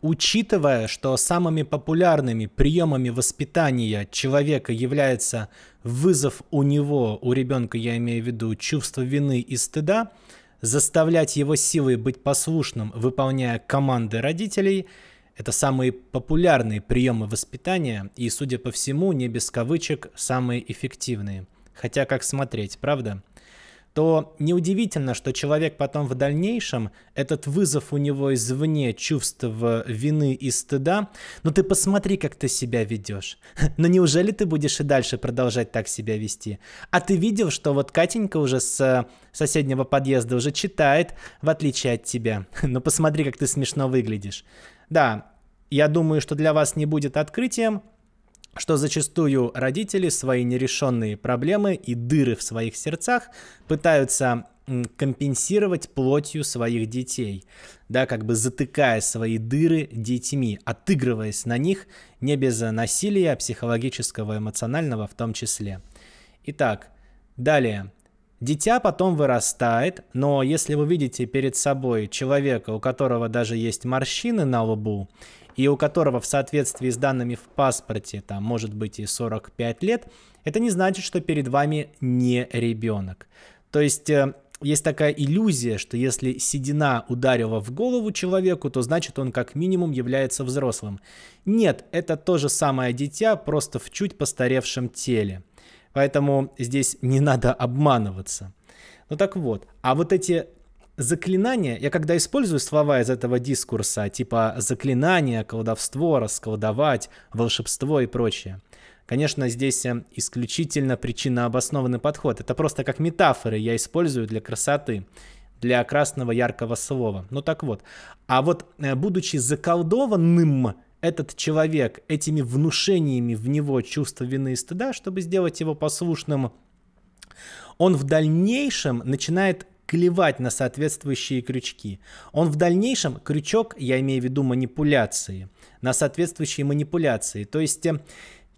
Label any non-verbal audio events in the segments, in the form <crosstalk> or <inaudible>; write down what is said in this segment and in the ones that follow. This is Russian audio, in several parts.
Учитывая, что самыми популярными приемами воспитания человека является вызов у него, у ребенка я имею в виду, чувство вины и стыда, заставлять его силой быть послушным, выполняя команды родителей, это самые популярные приемы воспитания и, судя по всему, не без кавычек, самые эффективные. Хотя как смотреть, правда? то неудивительно, что человек потом в дальнейшем, этот вызов у него извне чувств э, вины и стыда, ну ты посмотри, как ты себя ведешь. <laughs> Но «Ну неужели ты будешь и дальше продолжать так себя вести? А ты видел, что вот Катенька уже с э, соседнего подъезда уже читает, в отличие от тебя. <laughs> Ну посмотри, как ты смешно выглядишь. Да, я думаю, что для вас не будет открытием, что зачастую родители свои нерешенные проблемы и дыры в своих сердцах пытаются компенсировать плотью своих детей, да, как бы затыкая свои дыры детьми, отыгрываясь на них не без насилия психологического, эмоционального в том числе. Итак, далее. Дитя потом вырастает, но если вы видите перед собой человека, у которого даже есть морщины на лбу, и у которого в соответствии с данными в паспорте там может быть и 45 лет, это не значит, что перед вами не ребенок. То есть э, есть такая иллюзия, что если седина ударила в голову человеку, то значит он как минимум является взрослым. Нет, это то же самое дитя, просто в чуть постаревшем теле. Поэтому здесь не надо обманываться. Ну так вот, а вот эти заклинания, я когда использую слова из этого дискурса, типа заклинание, колдовство, расколдовать, волшебство и прочее, Конечно, здесь э, исключительно причинно-обоснованный подход. Это просто как метафоры я использую для красоты, для красного яркого слова. Ну так вот. А вот э, будучи заколдованным, этот человек этими внушениями в него чувства вины и стыда, чтобы сделать его послушным, он в дальнейшем начинает клевать на соответствующие крючки. Он в дальнейшем, крючок, я имею в виду манипуляции, на соответствующие манипуляции. То есть э,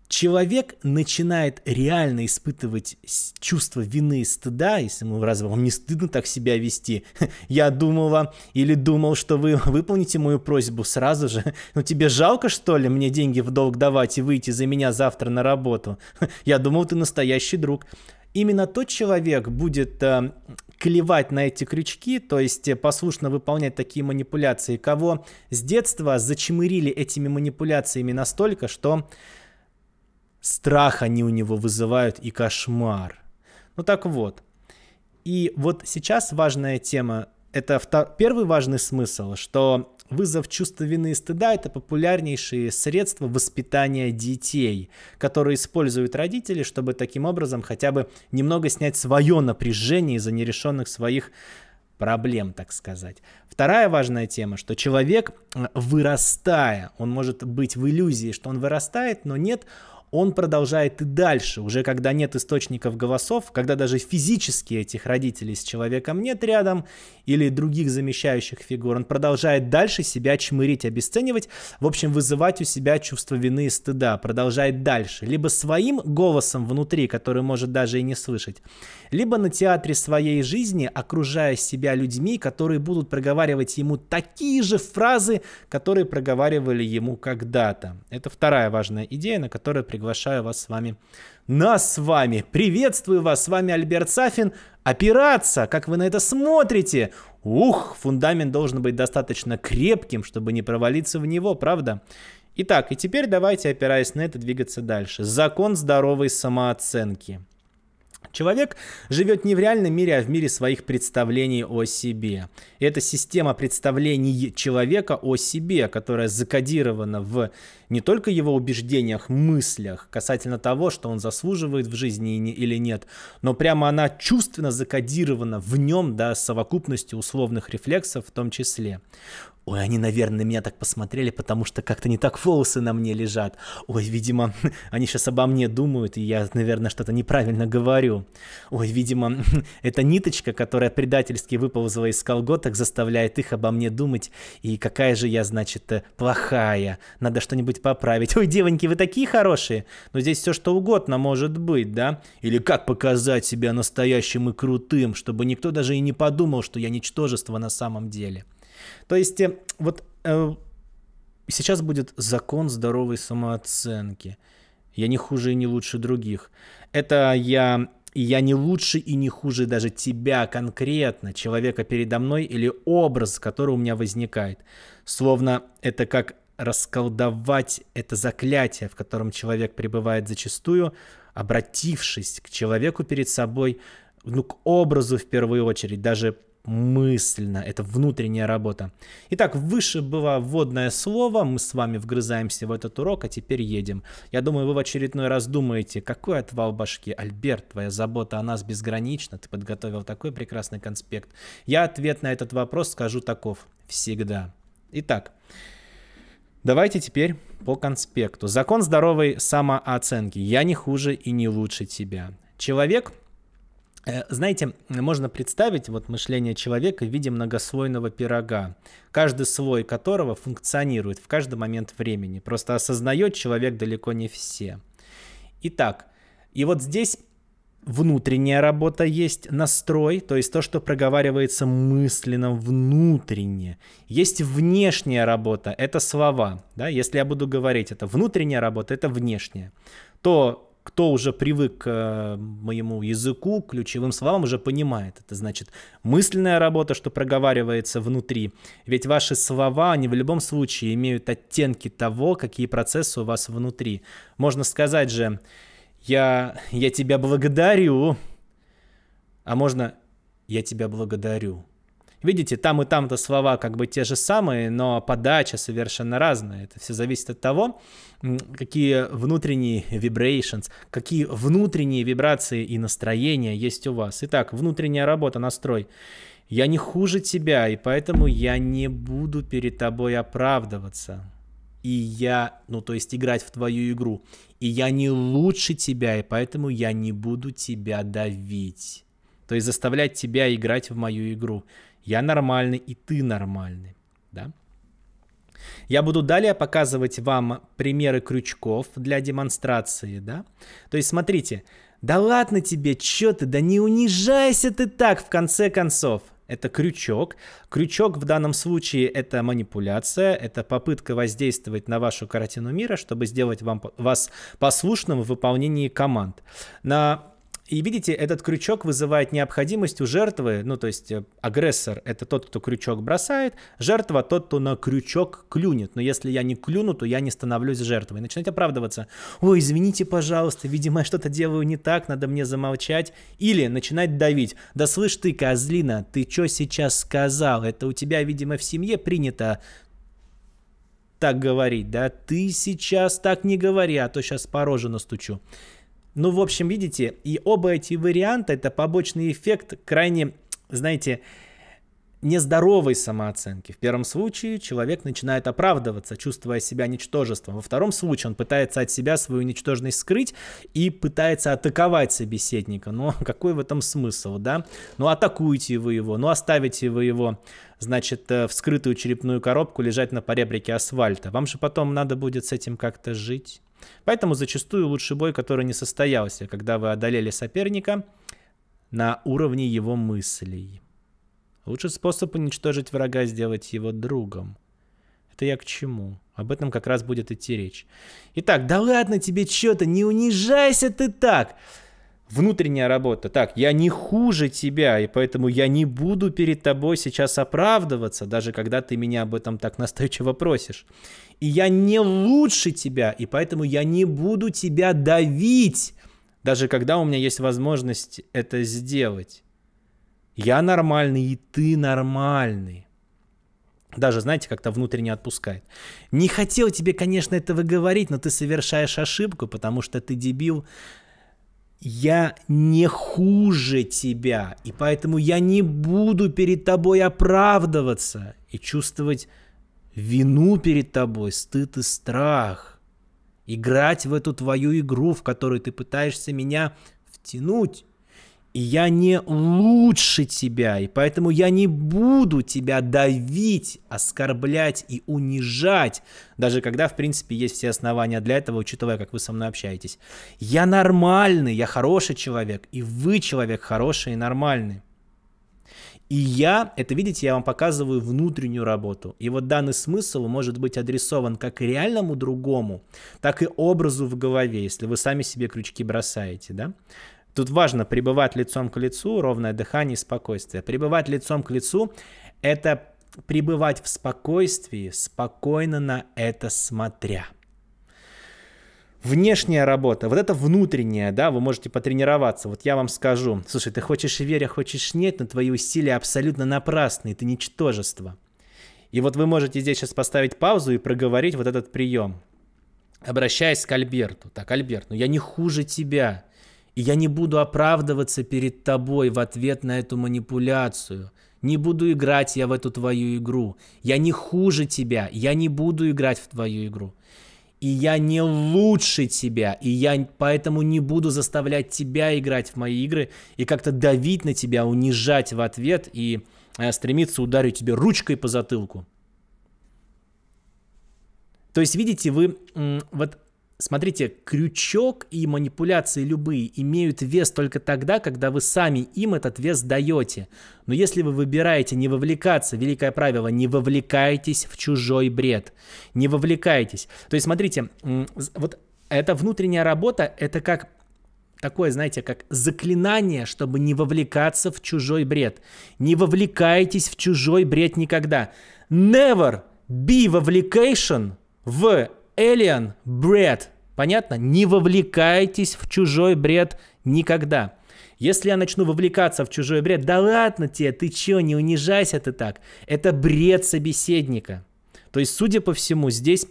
человек начинает реально испытывать чувство вины и стыда, если ему разве вам не стыдно так себя вести? <laughs> Я думала или думал, что вы выполните мою просьбу сразу же. <laughs> Ну тебе жалко, что ли, мне деньги в долг давать и выйти за меня завтра на работу? <laughs> Я думал, ты настоящий друг. Именно тот человек будет э, клевать на эти крючки, то есть э, послушно выполнять такие манипуляции, кого с детства зачемырили этими манипуляциями настолько, что страх они у него вызывают и кошмар. Ну так вот. И вот сейчас важная тема, это втор... первый важный смысл, что Вызов чувства вины и стыда – это популярнейшие средства воспитания детей, которые используют родители, чтобы таким образом хотя бы немного снять свое напряжение из-за нерешенных своих проблем, так сказать. Вторая важная тема, что человек, э, вырастая, он может быть в иллюзии, что он вырастает, но нет, он продолжает и дальше, уже когда нет источников голосов, когда даже физически этих родителей с человеком нет рядом или других замещающих фигур, он продолжает дальше себя чмырить, обесценивать, в общем, вызывать у себя чувство вины и стыда, продолжает дальше, либо своим голосом внутри, который может даже и не слышать, либо на театре своей жизни, окружая себя людьми, которые будут проговаривать ему такие же фразы, которые проговаривали ему когда-то. Это вторая важная идея, на которую приглашаю вас с вами, нас с вами. Приветствую вас, с вами Альберт Сафин. Опираться, как вы на это смотрите? Ух, фундамент должен быть достаточно крепким, чтобы не провалиться в него, правда? Итак, и теперь давайте, опираясь на это, двигаться дальше. Закон здоровой самооценки – Человек живет не в реальном мире, а в мире своих представлений о себе. И эта система представлений человека о себе, которая закодирована в не только его убеждениях, мыслях касательно того, что он заслуживает в жизни или нет, но прямо она чувственно закодирована в нем, да, совокупностью условных рефлексов в том числе. Ой, они, наверное, на меня так посмотрели, потому что как-то не так волосы на мне лежат. Ой, видимо, <laughs> они сейчас обо мне думают, и я, наверное, что-то неправильно говорю. Ой, видимо, <laughs> эта ниточка, которая предательски выползла из колготок, заставляет их обо мне думать, и какая же я, значит, э, плохая. Надо что-нибудь поправить. Ой, девоньки, вы такие хорошие. Но здесь все что угодно может быть, да? Или как показать себя настоящим и крутым, чтобы никто даже и не подумал, что я ничтожество на самом деле. То есть э, вот э, сейчас будет закон здоровой самооценки. Я не хуже и не лучше других. Это я я не лучше и не хуже даже тебя конкретно, человека передо мной или образ, который у меня возникает. Словно это как расколдовать это заклятие, в котором человек пребывает зачастую, обратившись к человеку перед собой, ну, к образу в первую очередь, даже мысленно, это внутренняя работа. Итак, выше было вводное слово, мы с вами вгрызаемся в этот урок, а теперь едем. Я думаю, вы в очередной раз думаете, какой отвал башки, Альберт, твоя забота о нас безгранична, ты подготовил такой прекрасный конспект. Я ответ на этот вопрос скажу таков, всегда. Итак, Давайте теперь по конспекту. Закон здоровой самооценки. Я не хуже и не лучше тебя. Человек Э, знаете, можно представить вот мышление человека в виде многослойного пирога, каждый слой которого функционирует в каждый момент времени. Просто осознает человек далеко не все. Итак, и вот здесь внутренняя работа есть, настрой, то есть то, что проговаривается мысленно, внутренне. Есть внешняя работа, это слова. Да? Если я буду говорить, это внутренняя работа, это внешняя. То кто уже привык к э, моему языку, ключевым словам, уже понимает. Это значит мысленная работа, что проговаривается внутри. Ведь ваши слова, они в любом случае имеют оттенки того, какие процессы у вас внутри. Можно сказать же, я, я тебя благодарю, а можно я тебя благодарю. Видите, там и там-то слова как бы те же самые, но подача совершенно разная. Это все зависит от того, какие внутренние vibrations, какие внутренние вибрации и настроения есть у вас. Итак, внутренняя работа, настрой. Я не хуже тебя, и поэтому я не буду перед тобой оправдываться. И я, ну то есть играть в твою игру. И я не лучше тебя, и поэтому я не буду тебя давить. То есть заставлять тебя играть в мою игру. Я нормальный, и ты нормальный. Да? Я буду далее показывать вам примеры крючков для демонстрации, да? То есть, смотрите, да ладно тебе, чё ты, да не унижайся ты так, в конце концов. Это крючок. Крючок в данном случае это манипуляция, это попытка воздействовать на вашу картину мира, чтобы сделать вам, вас послушным в выполнении команд. На и видите, этот крючок вызывает необходимость у жертвы, ну то есть э, агрессор это тот, кто крючок бросает, жертва тот, кто на крючок клюнет. Но если я не клюну, то я не становлюсь жертвой. Начинать оправдываться. Ой, извините, пожалуйста, видимо, я что-то делаю не так, надо мне замолчать. Или начинать давить. Да слышь ты, козлина, ты что сейчас сказал? Это у тебя, видимо, в семье принято так говорить, да? Ты сейчас так не говори, а то сейчас по роже настучу. Ну, в общем, видите, и оба эти варианта это побочный эффект крайне, знаете, нездоровой самооценки. В первом случае человек начинает оправдываться, чувствуя себя ничтожеством. Во втором случае он пытается от себя свою ничтожность скрыть и пытается атаковать собеседника. Но <laughs> какой в этом смысл, да? Ну атакуете вы его, ну оставите вы его значит, э, вскрытую черепную коробку лежать на поребрике асфальта. Вам же потом надо будет с этим как-то жить. Поэтому зачастую лучший бой, который не состоялся, когда вы одолели соперника на уровне его мыслей. Лучший способ уничтожить врага – сделать его другом. Это я к чему? Об этом как раз будет идти речь. Итак, да ладно тебе что-то, не унижайся ты так! внутренняя работа. Так, я не хуже тебя, и поэтому я не буду перед тобой сейчас оправдываться, даже когда ты меня об этом так настойчиво просишь. И я не лучше тебя, и поэтому я не буду тебя давить, даже когда у меня есть возможность это сделать. Я нормальный, и ты нормальный. Даже, знаете, как-то внутренне отпускает. Не хотел тебе, конечно, этого говорить, но ты совершаешь ошибку, потому что ты дебил, я не хуже тебя, и поэтому я не буду перед тобой оправдываться и чувствовать вину перед тобой, стыд и страх. Играть в эту твою игру, в которую ты пытаешься меня втянуть. И я не лучше тебя, и поэтому я не буду тебя давить, оскорблять и унижать, даже когда, в принципе, есть все основания для этого, учитывая, как вы со мной общаетесь. Я нормальный, я хороший человек, и вы человек хороший и нормальный. И я, это видите, я вам показываю внутреннюю работу. И вот данный смысл может быть адресован как реальному другому, так и образу в голове, если вы сами себе крючки бросаете, да? Тут важно пребывать лицом к лицу, ровное дыхание и спокойствие. Пребывать лицом к лицу – это пребывать в спокойствии, спокойно на это смотря. Внешняя работа, вот это внутреннее, да, вы можете потренироваться. Вот я вам скажу, слушай, ты хочешь веря, а хочешь нет, но твои усилия абсолютно напрасны, ты ничтожество. И вот вы можете здесь сейчас поставить паузу и проговорить вот этот прием, обращаясь к Альберту. Так, Альберт, ну я не хуже тебя, и я не буду оправдываться перед тобой в ответ на эту манипуляцию. Не буду играть я в эту твою игру. Я не хуже тебя. Я не буду играть в твою игру. И я не лучше тебя. И я поэтому не буду заставлять тебя играть в мои игры и как-то давить на тебя, унижать в ответ и э, стремиться ударить тебе ручкой по затылку. То есть, видите, вы вот Смотрите, крючок и манипуляции любые имеют вес только тогда, когда вы сами им этот вес даете. Но если вы выбираете не вовлекаться, великое правило, не вовлекайтесь в чужой бред. Не вовлекайтесь. То есть, смотрите, вот эта внутренняя работа, это как такое, знаете, как заклинание, чтобы не вовлекаться в чужой бред. Не вовлекайтесь в чужой бред никогда. Never be вовлекation в alien bread. Понятно? Не вовлекайтесь в чужой бред никогда. Если я начну вовлекаться в чужой бред, да ладно тебе, ты чё, не унижайся ты так. Это бред собеседника. То есть, судя по всему, здесь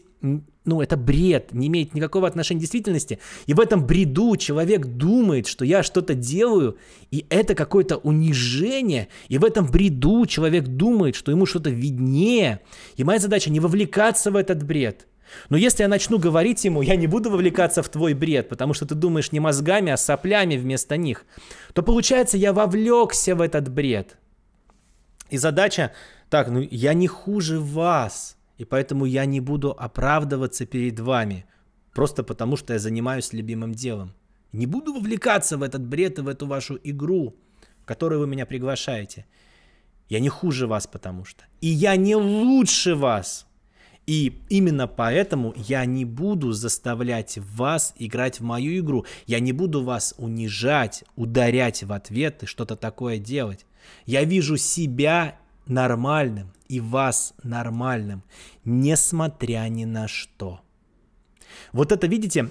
ну, это бред, не имеет никакого отношения к действительности. И в этом бреду человек думает, что я что-то делаю, и это какое-то унижение. И в этом бреду человек думает, что ему что-то виднее. И моя задача не вовлекаться в этот бред – но если я начну говорить ему, я не буду вовлекаться в твой бред, потому что ты думаешь не мозгами, а соплями вместо них, то получается, я вовлекся в этот бред. И задача, так, ну я не хуже вас, и поэтому я не буду оправдываться перед вами, просто потому что я занимаюсь любимым делом. Не буду вовлекаться в этот бред и в эту вашу игру, в которую вы меня приглашаете. Я не хуже вас, потому что. И я не лучше вас, и именно поэтому я не буду заставлять вас играть в мою игру. Я не буду вас унижать, ударять в ответ и что-то такое делать. Я вижу себя нормальным и вас нормальным, несмотря ни на что. Вот это, видите,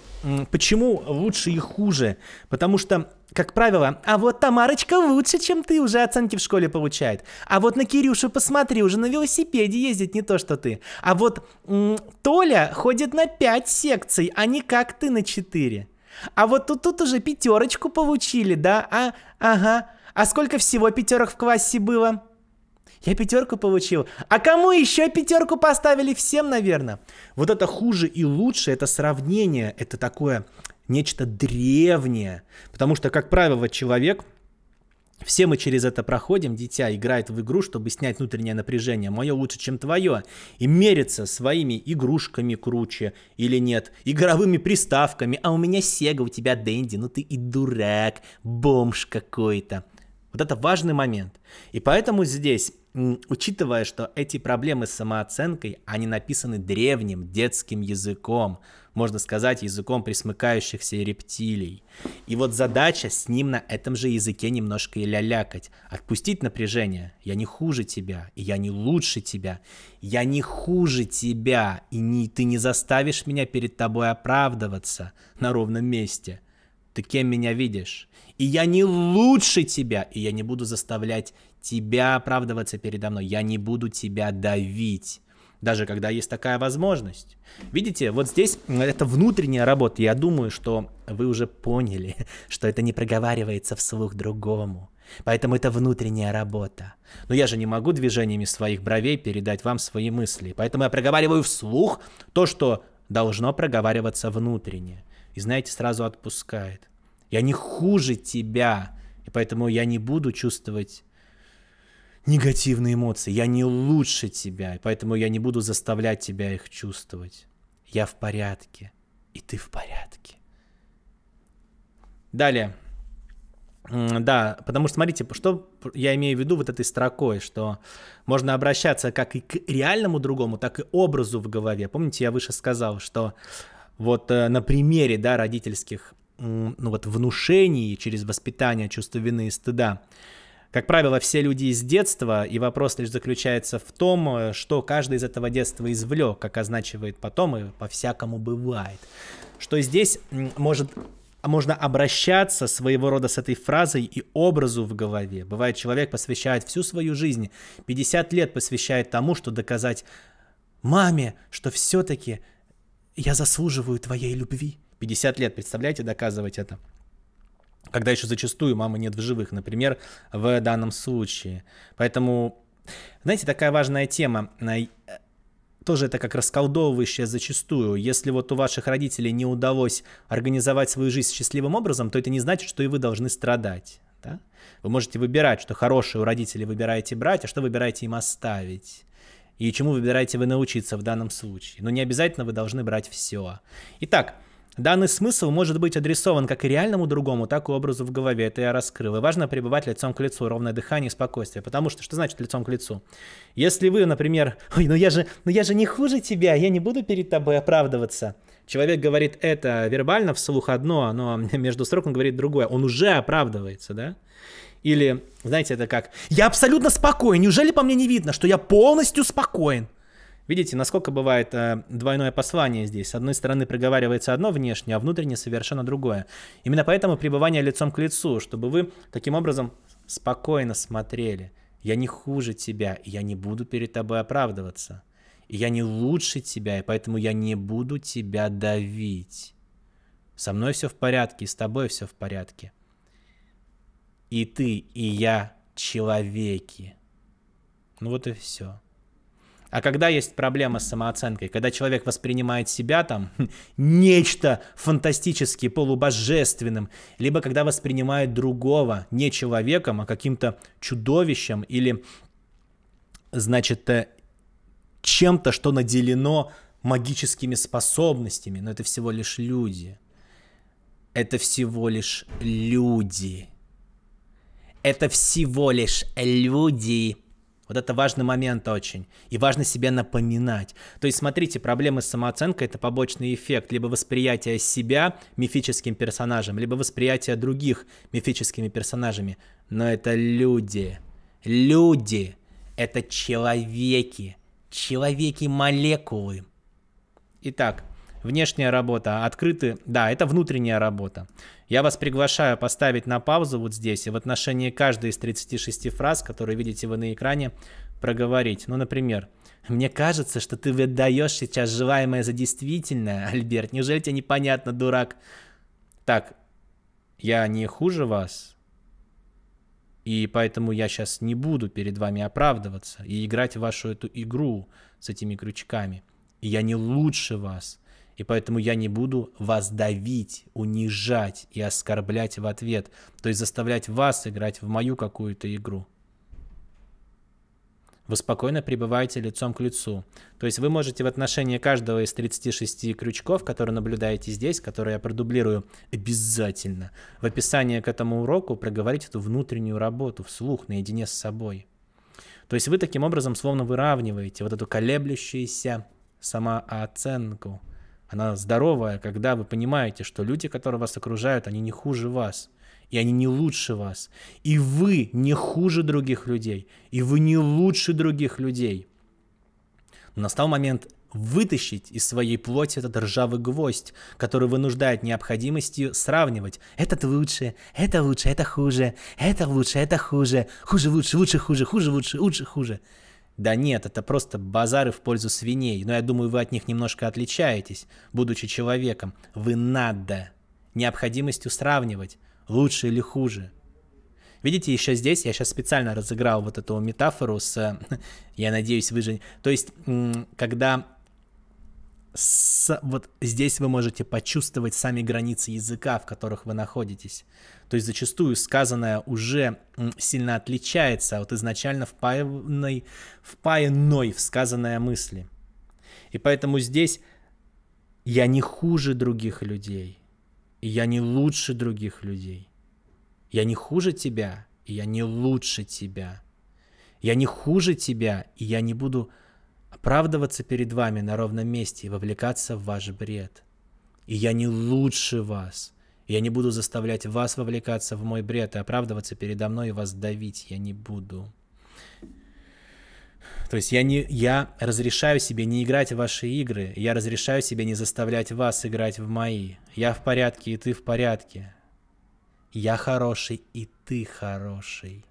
почему лучше и хуже? Потому что как правило, а вот Тамарочка лучше, чем ты, уже оценки в школе получает. А вот на Кирюшу посмотри, уже на велосипеде ездит, не то что ты. А вот м- Толя ходит на 5 секций, а не как ты на 4. А вот тут, тут уже пятерочку получили, да? А, ага. А сколько всего пятерок в классе было? Я пятерку получил. А кому еще пятерку поставили? Всем, наверное. Вот это хуже и лучше, это сравнение, это такое нечто древнее. Потому что, как правило, человек, все мы через это проходим, дитя играет в игру, чтобы снять внутреннее напряжение. Мое лучше, чем твое. И мерится своими игрушками круче или нет, игровыми приставками. А у меня Сега, у тебя Дэнди, ну ты и дурак, бомж какой-то. Вот это важный момент. И поэтому здесь, учитывая, что эти проблемы с самооценкой, они написаны древним детским языком, можно сказать, языком присмыкающихся рептилий. И вот задача с ним на этом же языке немножко и лялякать. Отпустить напряжение. Я не хуже тебя, и я не лучше тебя. Я не хуже тебя, и не, ты не заставишь меня перед тобой оправдываться на ровном месте. Ты кем меня видишь? И я не лучше тебя, и я не буду заставлять тебя оправдываться передо мной. Я не буду тебя давить даже когда есть такая возможность. Видите, вот здесь это внутренняя работа. Я думаю, что вы уже поняли, <laughs> что это не проговаривается вслух другому. Поэтому это внутренняя работа. Но я же не могу движениями своих бровей передать вам свои мысли. Поэтому я проговариваю вслух то, что должно проговариваться внутренне. И знаете, сразу отпускает. Я не хуже тебя, и поэтому я не буду чувствовать негативные эмоции. Я не лучше тебя, поэтому я не буду заставлять тебя их чувствовать. Я в порядке, и ты в порядке. Далее. Да, потому что, смотрите, что я имею в виду вот этой строкой, что можно обращаться как и к реальному другому, так и образу в голове. Помните, я выше сказал, что вот э, на примере, да, родительских, ну вот внушений через воспитание чувства вины и стыда, как правило, все люди из детства, и вопрос лишь заключается в том, э, что каждый из этого детства извлек, как означивает потом, и по-всякому бывает. Что здесь может можно обращаться своего рода с этой фразой и образу в голове. Бывает, человек посвящает всю свою жизнь, 50 лет посвящает тому, что доказать маме, что все-таки я заслуживаю твоей любви. 50 лет, представляете, доказывать это когда еще зачастую мамы нет в живых, например, в данном случае. Поэтому, знаете, такая важная тема э, тоже это как расколдовывающее зачастую. Если вот у ваших родителей не удалось организовать свою жизнь счастливым образом, то это не значит, что и вы должны страдать. Да? Вы можете выбирать, что хорошее у родителей выбираете брать, а что выбираете им оставить. И чему выбираете вы научиться в данном случае. Но не обязательно вы должны брать все. Итак, Данный смысл может быть адресован как и реальному другому, так и образу в голове. Это я раскрыл. И важно пребывать лицом к лицу, ровное дыхание и спокойствие. Потому что что значит лицом к лицу? Если вы, например, ой, ну я же, ну я же не хуже тебя, я не буду перед тобой оправдываться. Человек говорит это вербально, вслух одно, но <laughs> между строк он говорит другое. Он уже оправдывается, да? Или, знаете, это как «Я абсолютно спокоен, неужели по мне не видно, что я полностью спокоен?» Видите, насколько бывает э, двойное послание здесь. С одной стороны проговаривается одно внешнее, а внутреннее совершенно другое. Именно поэтому пребывание лицом к лицу, чтобы вы таким образом спокойно смотрели. Я не хуже тебя, и я не буду перед тобой оправдываться. И я не лучше тебя, и поэтому я не буду тебя давить. Со мной все в порядке, с тобой все в порядке. И ты, и я человеки. Ну вот и все. А когда есть проблема с самооценкой, когда человек воспринимает себя там <laughs> нечто фантастически полубожественным, либо когда воспринимает другого не человеком, а каким-то чудовищем или, значит, э, чем-то, что наделено магическими способностями, но это всего лишь люди. Это всего лишь люди. Это всего лишь люди. Вот это важный момент очень. И важно себе напоминать. То есть, смотрите, проблемы с самооценкой — это побочный эффект либо восприятия себя мифическим персонажем, либо восприятия других мифическими персонажами. Но это люди. Люди — это человеки. Человеки-молекулы. Итак, внешняя работа, а открытые, да, это внутренняя работа. Я вас приглашаю поставить на паузу вот здесь и в отношении каждой из 36 фраз, которые видите вы на экране, проговорить. Ну, например, мне кажется, что ты выдаешь сейчас желаемое за действительное, Альберт. Неужели тебе непонятно, дурак? Так, я не хуже вас, и поэтому я сейчас не буду перед вами оправдываться и играть в вашу эту игру с этими крючками. И я не лучше вас. И поэтому я не буду вас давить, унижать и оскорблять в ответ. То есть заставлять вас играть в мою какую-то игру. Вы спокойно пребываете лицом к лицу. То есть вы можете в отношении каждого из 36 крючков, которые наблюдаете здесь, которые я продублирую обязательно, в описании к этому уроку проговорить эту внутреннюю работу вслух, наедине с собой. То есть вы таким образом словно выравниваете вот эту колеблющуюся самооценку, она здоровая, когда вы понимаете, что люди, которые вас окружают, они не хуже вас, и они не лучше вас, и вы не хуже других людей, и вы не лучше других людей. Но настал момент вытащить из своей плоти этот ржавый гвоздь, который вынуждает необходимостью сравнивать. Этот лучше, это лучше, это хуже, это лучше, это хуже, хуже, лучше, лучше, хуже, хуже, лучше, лучше, хуже. хуже да нет, это просто базары в пользу свиней, но я думаю, вы от них немножко отличаетесь, будучи человеком. Вы надо. Необходимостью сравнивать, лучше или хуже. Видите, еще здесь я сейчас специально разыграл вот эту метафору с... Э, <laughs> я надеюсь, вы же... То есть, когда с... вот здесь вы можете почувствовать сами границы языка, в которых вы находитесь. То есть зачастую сказанное уже сильно отличается от изначально впаянной, впаянной в сказанное мысли. И поэтому здесь я не хуже других людей, и я не лучше других людей. Я не хуже тебя, и я не лучше тебя. Я не хуже тебя, и я не буду оправдываться перед вами на ровном месте и вовлекаться в ваш бред. И я не лучше вас. Я не буду заставлять вас вовлекаться в мой бред и оправдываться передо мной и вас давить. Я не буду. То есть я, не, я разрешаю себе не играть в ваши игры, я разрешаю себе не заставлять вас играть в мои. Я в порядке, и ты в порядке. Я хороший, и ты хороший.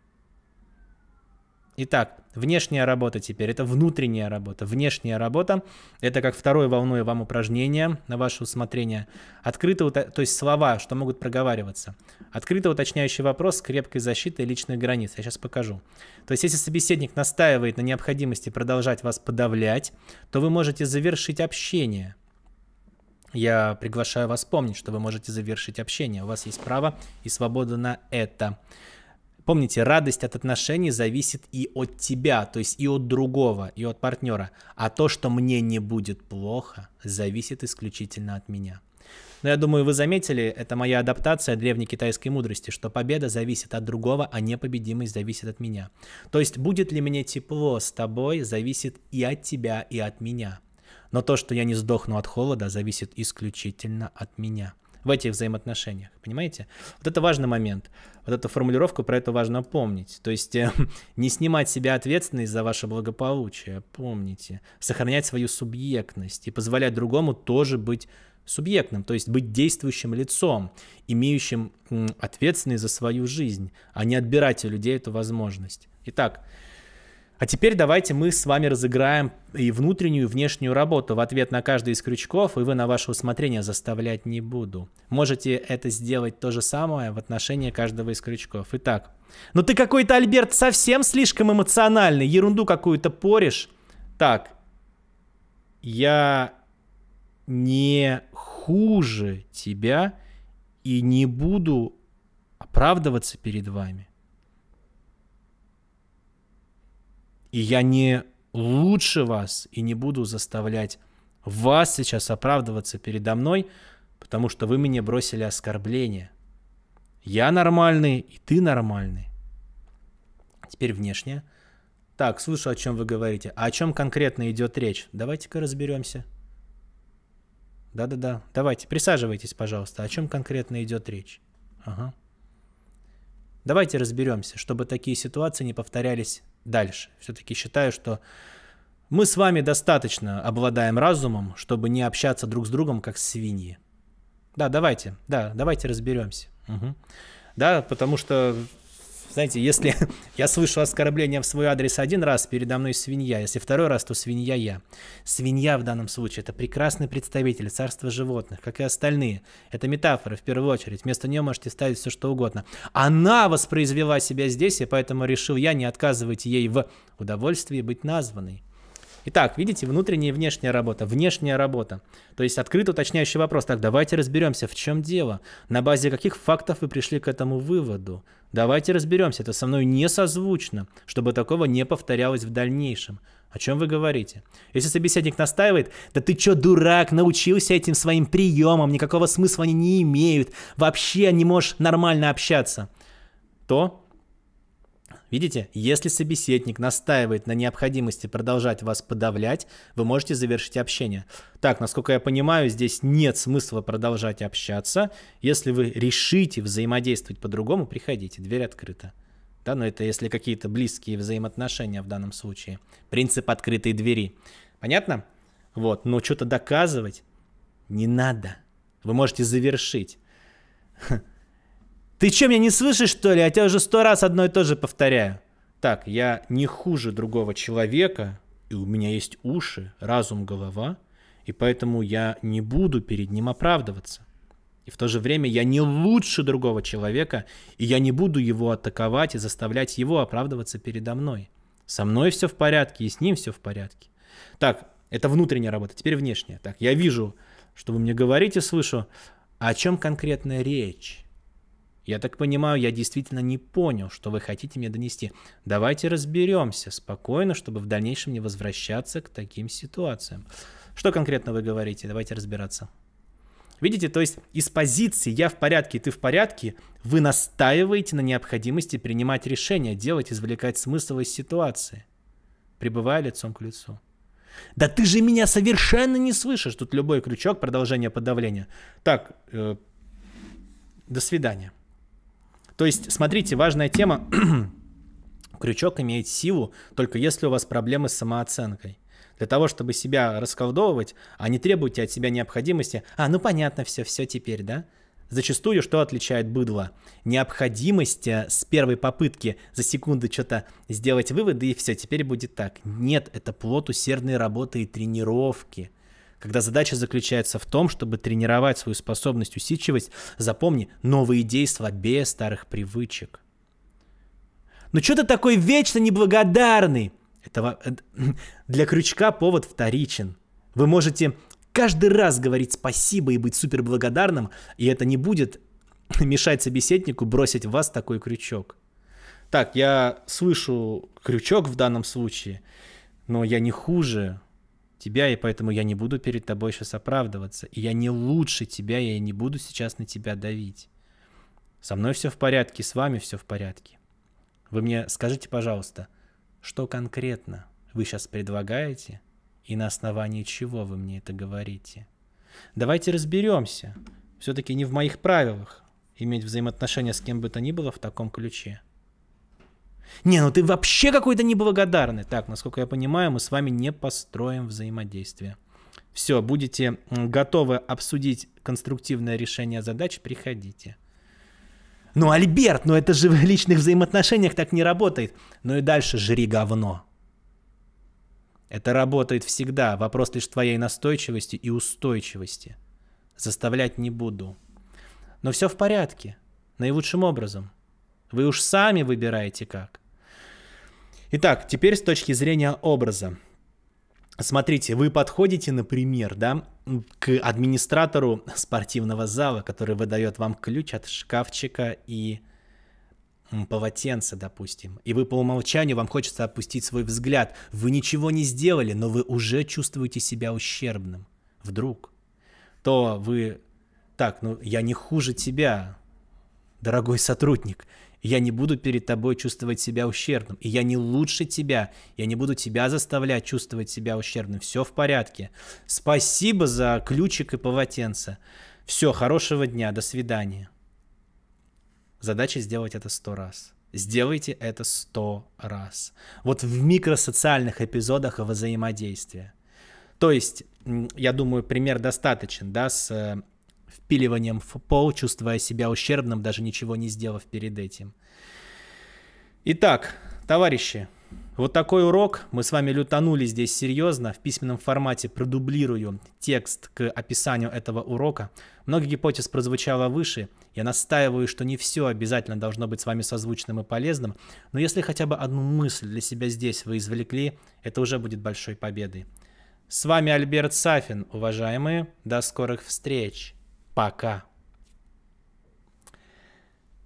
Итак, внешняя работа теперь, это внутренняя работа. Внешняя работа — это как второй волной вам упражнение на ваше усмотрение. Открыто, то есть слова, что могут проговариваться. Открыто уточняющий вопрос с крепкой защитой личных границ. Я сейчас покажу. То есть если собеседник настаивает на необходимости продолжать вас подавлять, то вы можете завершить общение. Я приглашаю вас помнить, что вы можете завершить общение. У вас есть право и свобода на это. Помните, радость от отношений зависит и от тебя, то есть и от другого, и от партнера. А то, что мне не будет плохо, зависит исключительно от меня. Но я думаю, вы заметили, это моя адаптация древней китайской мудрости, что победа зависит от другого, а непобедимость зависит от меня. То есть будет ли мне тепло с тобой, зависит и от тебя, и от меня. Но то, что я не сдохну от холода, зависит исключительно от меня в этих взаимоотношениях, понимаете? Вот это важный момент, вот эту формулировку про это важно помнить, то есть э, <laughs> не снимать себя ответственность за ваше благополучие, помните, сохранять свою субъектность и позволять другому тоже быть субъектным, то есть быть действующим лицом, имеющим ответственность за свою жизнь, а не отбирать у людей эту возможность. Итак, а теперь давайте мы с вами разыграем и внутреннюю, и внешнюю работу в ответ на каждый из крючков, и вы на ваше усмотрение заставлять не буду. Можете это сделать то же самое в отношении каждого из крючков. Итак, ну ты какой-то, Альберт, совсем слишком эмоциональный, ерунду какую-то поришь. Так, я не хуже тебя и не буду оправдываться перед вами. И я не лучше вас и не буду заставлять вас сейчас оправдываться передо мной, потому что вы мне бросили оскорбление. Я нормальный, и ты нормальный. Теперь внешне. Так, слышу, о чем вы говорите. А о чем конкретно идет речь? Давайте-ка разберемся. Да-да-да. Давайте, присаживайтесь, пожалуйста. О чем конкретно идет речь? Ага. Давайте разберемся, чтобы такие ситуации не повторялись дальше. Все-таки считаю, что мы с вами достаточно обладаем разумом, чтобы не общаться друг с другом как свиньи. Да, давайте, да, давайте разберемся. Угу. Да, потому что знаете, если <laughs> я слышу оскорбление в свой адрес один раз, передо мной свинья, если второй раз, то свинья я. Свинья в данном случае – это прекрасный представитель царства животных, как и остальные. Это метафора в первую очередь, вместо нее можете ставить все что угодно. Она воспроизвела себя здесь, и поэтому решил я, не отказывать ей в удовольствии быть названной. Итак, видите, внутренняя и внешняя работа. Внешняя работа. То есть открытый уточняющий вопрос. Так, давайте разберемся, в чем дело. На базе каких фактов вы пришли к этому выводу? Давайте разберемся. Это со мной не созвучно, чтобы такого не повторялось в дальнейшем. О чем вы говорите? Если собеседник настаивает, да ты чё, дурак, научился этим своим приемам, никакого смысла они не имеют, вообще не можешь нормально общаться, то Видите, если собеседник настаивает на необходимости продолжать вас подавлять, вы можете завершить общение. Так, насколько я понимаю, здесь нет смысла продолжать общаться. Если вы решите взаимодействовать по-другому, приходите, дверь открыта. Да, но это если какие-то близкие взаимоотношения в данном случае. Принцип открытой двери. Понятно? Вот, но что-то доказывать не надо. Вы можете завершить. Ты чем меня не слышишь, что ли? Я тебя уже сто раз одно и то же повторяю. Так, я не хуже другого человека, и у меня есть уши, разум, голова, и поэтому я не буду перед ним оправдываться. И в то же время я не лучше другого человека, и я не буду его атаковать и заставлять его оправдываться передо мной. Со мной все в порядке, и с ним все в порядке. Так, это внутренняя работа, теперь внешняя. Так, я вижу, что вы мне говорите, слышу. А о чем конкретная речь? Я так понимаю, я действительно не понял, что вы хотите мне донести. Давайте разберемся спокойно, чтобы в дальнейшем не возвращаться к таким ситуациям. Что конкретно вы говорите? Давайте разбираться. Видите, то есть из позиции «я в порядке, ты в порядке» вы настаиваете на необходимости принимать решения, делать, извлекать смысл из ситуации, пребывая лицом к лицу. Да ты же меня совершенно не слышишь. Тут любой крючок, продолжение подавления. Так, э, до свидания. То есть, смотрите, важная тема. <clears throat> Крючок имеет силу, только если у вас проблемы с самооценкой. Для того, чтобы себя расколдовывать, а не требуйте от себя необходимости. А, ну понятно все, все теперь, да? Зачастую что отличает быдло? Необходимость э, с первой попытки за секунду что-то сделать выводы и все, теперь будет так. Нет, это плод усердной работы и тренировки когда задача заключается в том, чтобы тренировать свою способность усидчивость, запомни, новые действия без старых привычек. Ну что ты такой вечно неблагодарный? Это э, <clears throat> для крючка повод вторичен. Вы можете каждый раз говорить спасибо и быть супер благодарным, и это не будет <clears throat> мешать собеседнику бросить в вас такой крючок. Так, я слышу крючок в данном случае, но я не хуже, тебя, и поэтому я не буду перед тобой сейчас оправдываться. И я не лучше тебя, я не буду сейчас на тебя давить. Со мной все в порядке, с вами все в порядке. Вы мне скажите, пожалуйста, что конкретно вы сейчас предлагаете и на основании чего вы мне это говорите? Давайте разберемся. Все-таки не в моих правилах иметь взаимоотношения с кем бы то ни было в таком ключе. Не, ну ты вообще какой-то неблагодарный. Так, насколько я понимаю, мы с вами не построим взаимодействие. Все, будете готовы обсудить конструктивное решение задач, приходите. Ну, Альберт, ну это же в личных взаимоотношениях так не работает. Ну и дальше жри говно. Это работает всегда. Вопрос лишь твоей настойчивости и устойчивости. Заставлять не буду. Но все в порядке. Наилучшим образом – вы уж сами выбираете как. Итак, теперь с точки зрения образа. Смотрите, вы подходите, например, да, к администратору спортивного зала, который выдает вам ключ от шкафчика и полотенце, допустим, и вы по умолчанию, вам хочется опустить свой взгляд. Вы ничего не сделали, но вы уже чувствуете себя ущербным. Вдруг. То вы... Так, ну я не хуже тебя, дорогой сотрудник. Я не буду перед тобой чувствовать себя ущербным. И я не лучше тебя. Я не буду тебя заставлять чувствовать себя ущербным. Все в порядке. Спасибо за ключик и полотенце. Все, хорошего дня, до свидания. Задача сделать это сто раз. Сделайте это сто раз. Вот в микросоциальных эпизодах взаимодействия. То есть, я думаю, пример достаточен, да, с э, впиливанием в пол, чувствуя себя ущербным, даже ничего не сделав перед этим. Итак, товарищи, вот такой урок. Мы с вами лютанули здесь серьезно. В письменном формате продублирую текст к описанию этого урока. Много гипотез прозвучало выше. Я настаиваю, что не все обязательно должно быть с вами созвучным и полезным. Но если хотя бы одну мысль для себя здесь вы извлекли, это уже будет большой победой. С вами Альберт Сафин, уважаемые. До скорых встреч! Пока.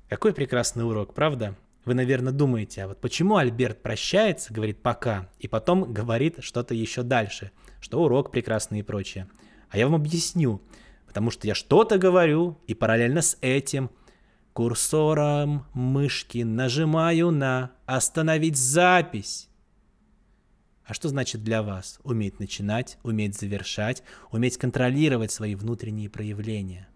Какой прекрасный урок, правда? Вы, наверное, думаете, а вот почему Альберт прощается, говорит «пока», и потом говорит что-то еще дальше, что урок прекрасный и прочее. А я вам объясню, потому что я что-то говорю, и параллельно с этим курсором мышки нажимаю на «Остановить запись». А что значит для вас уметь начинать, уметь завершать, уметь контролировать свои внутренние проявления?